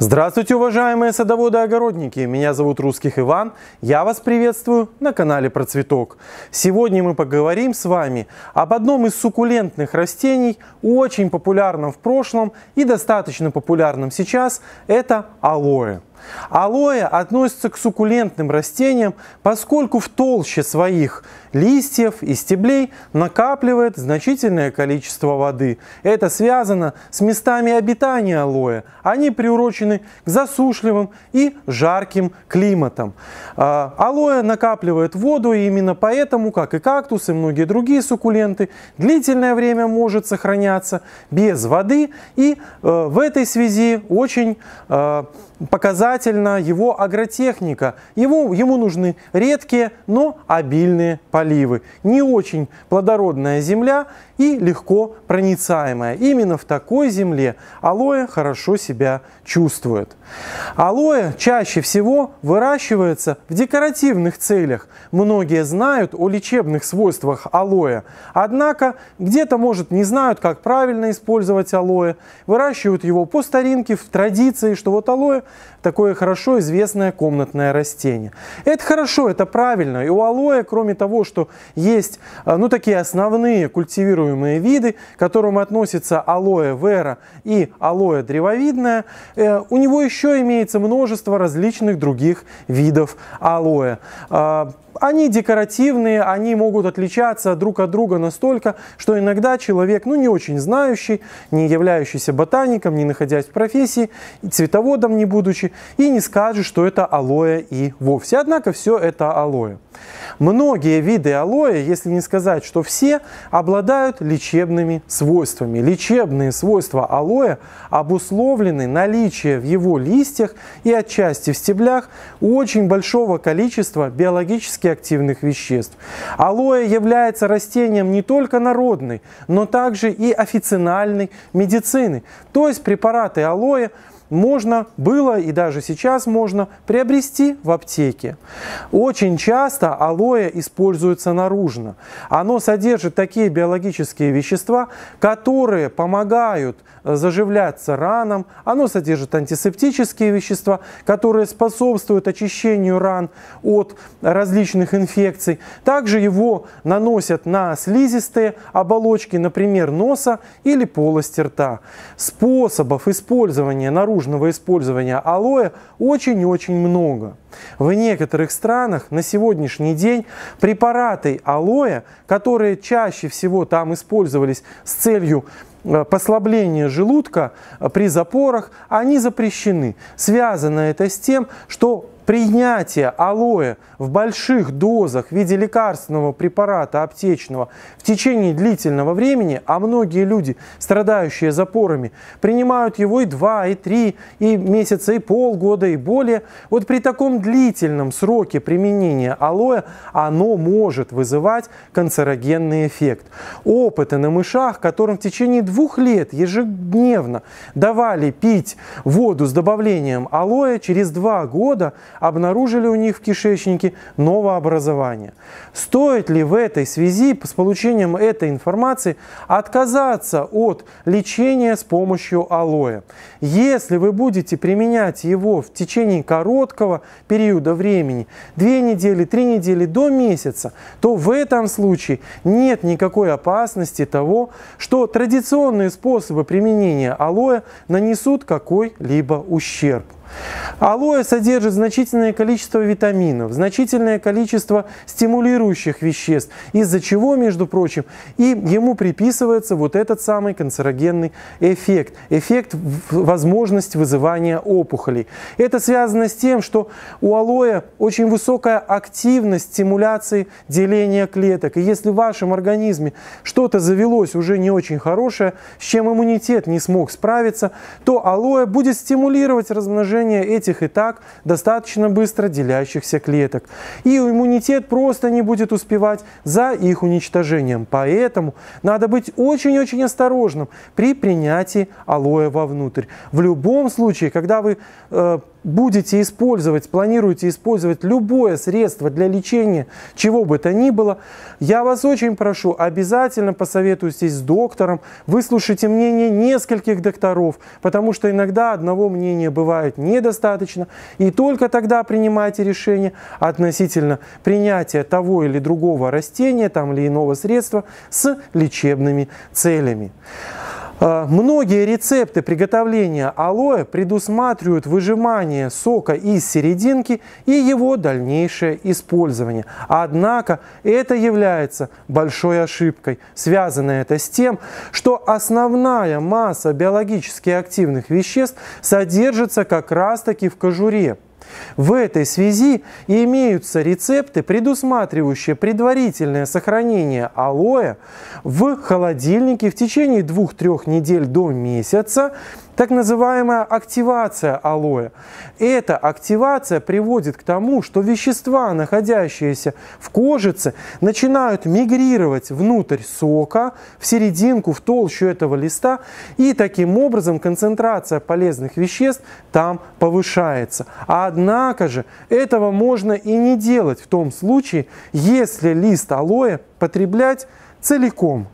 Здравствуйте, уважаемые садоводы-огородники! Меня зовут Русских Иван. Я вас приветствую на канале Процветок. Сегодня мы поговорим с вами об одном из суккулентных растений, очень популярном в прошлом и достаточно популярном сейчас – это алоэ. Алоэ относится к суккулентным растениям, поскольку в толще своих листьев и стеблей накапливает значительное количество воды. Это связано с местами обитания алоэ. Они приурочены к засушливым и жарким климатам. А, алоэ накапливает воду, и именно поэтому, как и кактусы, и многие другие суккуленты, длительное время может сохраняться без воды. И э, в этой связи очень э, показательно обязательно его агротехника. Его, ему нужны редкие, но обильные поливы. Не очень плодородная земля и легко проницаемая. Именно в такой земле алоэ хорошо себя чувствует. Алоэ чаще всего выращивается в декоративных целях. Многие знают о лечебных свойствах алоэ, однако где-то, может, не знают, как правильно использовать алоэ. Выращивают его по старинке, в традиции, что вот алоэ – такой такое хорошо известное комнатное растение. Это хорошо, это правильно. И у алоэ, кроме того, что есть э, ну, такие основные культивируемые виды, к которым относятся алоэ вера и алоэ древовидная, э, у него еще имеется множество различных других видов алоэ. А, они декоративные, они могут отличаться друг от друга настолько, что иногда человек, ну не очень знающий, не являющийся ботаником, не находясь в профессии, цветоводом не будучи, и не скажешь, что это алоэ и вовсе. Однако все это алоэ. Многие виды алоэ, если не сказать, что все, обладают лечебными свойствами. Лечебные свойства алоэ обусловлены наличием в его листьях и отчасти в стеблях очень большого количества биологически активных веществ. Алоэ является растением не только народной, но также и официальной медицины. То есть препараты алоэ можно было и даже сейчас можно приобрести в аптеке. Очень часто алоэ используется наружно. Оно содержит такие биологические вещества, которые помогают э, заживляться ранам. Оно содержит антисептические вещества, которые способствуют очищению ран от различных инфекций. Также его наносят на слизистые оболочки, например, носа или полости рта. Способов использования наружно наружного использования алоэ очень и очень много. В некоторых странах на сегодняшний день препараты алоэ, которые чаще всего там использовались с целью э, послабления желудка э, при запорах, они запрещены. Связано это с тем, что Принятие алоэ в больших дозах в виде лекарственного препарата аптечного в течение длительного времени, а многие люди, страдающие запорами, принимают его и два и три и месяца, и полгода, и более, вот при таком длительном сроке применения алоэ оно может вызывать канцерогенный эффект. Опыты на мышах, которым в течение двух лет ежедневно давали пить воду с добавлением алоэ, через два года обнаружили у них в кишечнике новообразование. Стоит ли в этой связи с получением этой информации отказаться от лечения с помощью алоэ? Если вы будете применять его в течение короткого периода времени, (две недели, три недели до месяца, то в этом случае нет никакой опасности того, что традиционные способы применения алоэ нанесут какой-либо ущерб. Алоэ содержит значительное количество витаминов, значительное количество стимулирующих веществ, из-за чего, между прочим, и ему приписывается вот этот самый канцерогенный эффект, эффект возможность вызывания опухолей. Это связано с тем, что у алоэ очень высокая активность стимуляции деления клеток. И если в вашем организме что-то завелось уже не очень хорошее, с чем иммунитет не смог справиться, то алоэ будет стимулировать размножение уничтожения этих и так достаточно быстро делящихся клеток. И иммунитет просто не будет успевать за их уничтожением. Поэтому надо быть очень-очень осторожным при принятии алоэ вовнутрь. В любом случае, когда вы э, будете использовать, планируете использовать любое средство для лечения чего бы то ни было, я вас очень прошу, обязательно посоветуйтесь с доктором, выслушайте мнение нескольких докторов, потому что иногда одного мнения бывает недостаточно, и только тогда принимайте решение относительно принятия того или другого растения, там или иного средства с лечебными целями. А, многие рецепты приготовления алоэ предусматривают выжимание сока из серединки и его дальнейшее использование. Однако это является большой ошибкой. Связано это с тем, что основная масса биологически активных веществ содержится как раз таки в кожуре. В этой связи имеются рецепты, предусматривающие предварительное сохранение алоэ в холодильнике в течение 2-3 недель до месяца так называемая активация алоэ. Эта активация приводит к тому, что вещества, находящиеся в кожице, начинают мигрировать внутрь сока, в серединку, в толщу этого листа, и таким образом концентрация полезных веществ там повышается. Однако же этого можно и не делать в том случае, если лист алоэ потреблять целиком,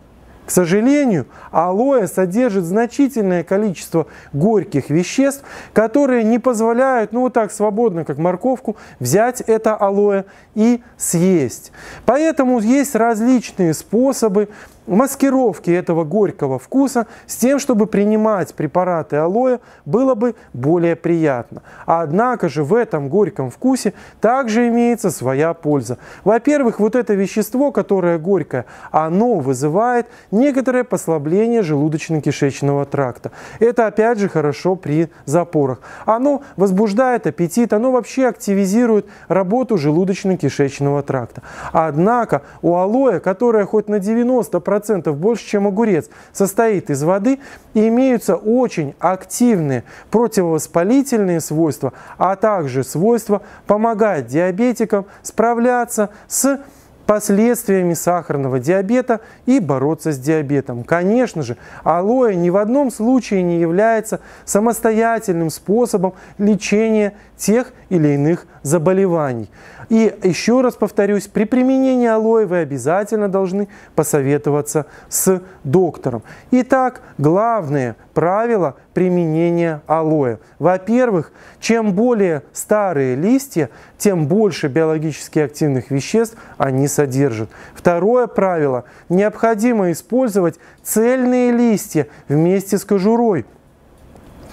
к сожалению, алоэ содержит значительное количество горьких веществ, которые не позволяют, ну вот так свободно, как морковку, взять это алоэ и съесть. Поэтому есть различные способы маскировки этого горького вкуса с тем, чтобы принимать препараты алоэ, было бы более приятно. Однако же в этом горьком вкусе также имеется своя польза. Во-первых, вот это вещество, которое горькое, оно вызывает некоторое послабление желудочно-кишечного тракта. Это опять же хорошо при запорах. Оно возбуждает аппетит, оно вообще активизирует работу желудочно-кишечного тракта. Однако у алоэ, которое хоть на 90% 40% больше, чем огурец, состоит из воды и имеются очень активные противовоспалительные свойства, а также свойства помогать диабетикам справляться с последствиями сахарного диабета и бороться с диабетом. Конечно же, алоэ ни в одном случае не является самостоятельным способом лечения тех или иных заболеваний. И еще раз повторюсь, при применении алоэ вы обязательно должны посоветоваться с доктором. Итак, главное правила применения алоэ. Во-первых, чем более старые листья, тем больше биологически активных веществ они содержат. Второе правило. Необходимо использовать цельные листья вместе с кожурой –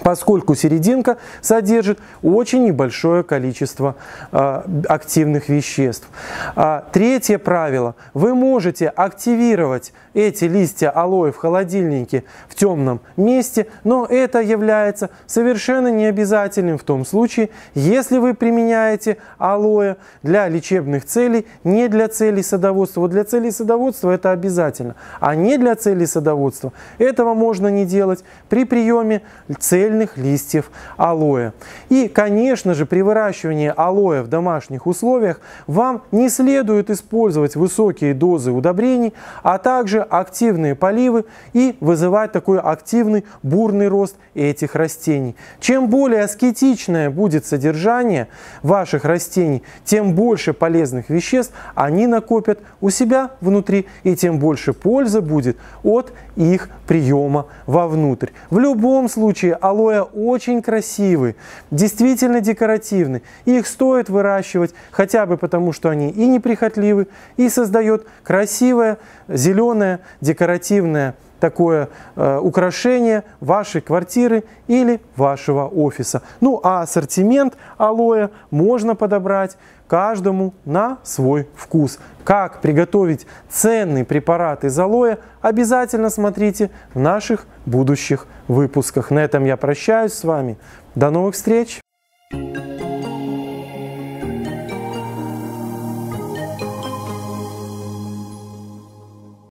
поскольку серединка содержит очень небольшое количество э, активных веществ. А, третье правило. Вы можете активировать эти листья алоэ в холодильнике в темном месте, но это является совершенно необязательным в том случае, если вы применяете алоэ для лечебных целей, не для целей садоводства. для целей садоводства это обязательно, а не для целей садоводства этого можно не делать при приеме целей отдельных листьев алоэ. И, конечно же, при выращивании алоэ в домашних условиях вам не следует использовать высокие дозы удобрений, а также активные поливы и вызывать такой активный бурный рост этих растений. Чем более аскетичное будет содержание ваших растений, тем больше полезных веществ они накопят у себя внутри, и тем больше пользы будет от их приема вовнутрь. В любом случае алоэ алоэ очень красивы, действительно декоративны. их стоит выращивать хотя бы потому, что они и неприхотливы, и создают красивое зеленое декоративное такое э, украшение вашей квартиры или вашего офиса. Ну а ассортимент алоэ можно подобрать каждому на свой вкус. Как приготовить ценный препарат из алоэ, обязательно смотрите в наших будущих выпусках. На этом я прощаюсь с вами. До новых встреч!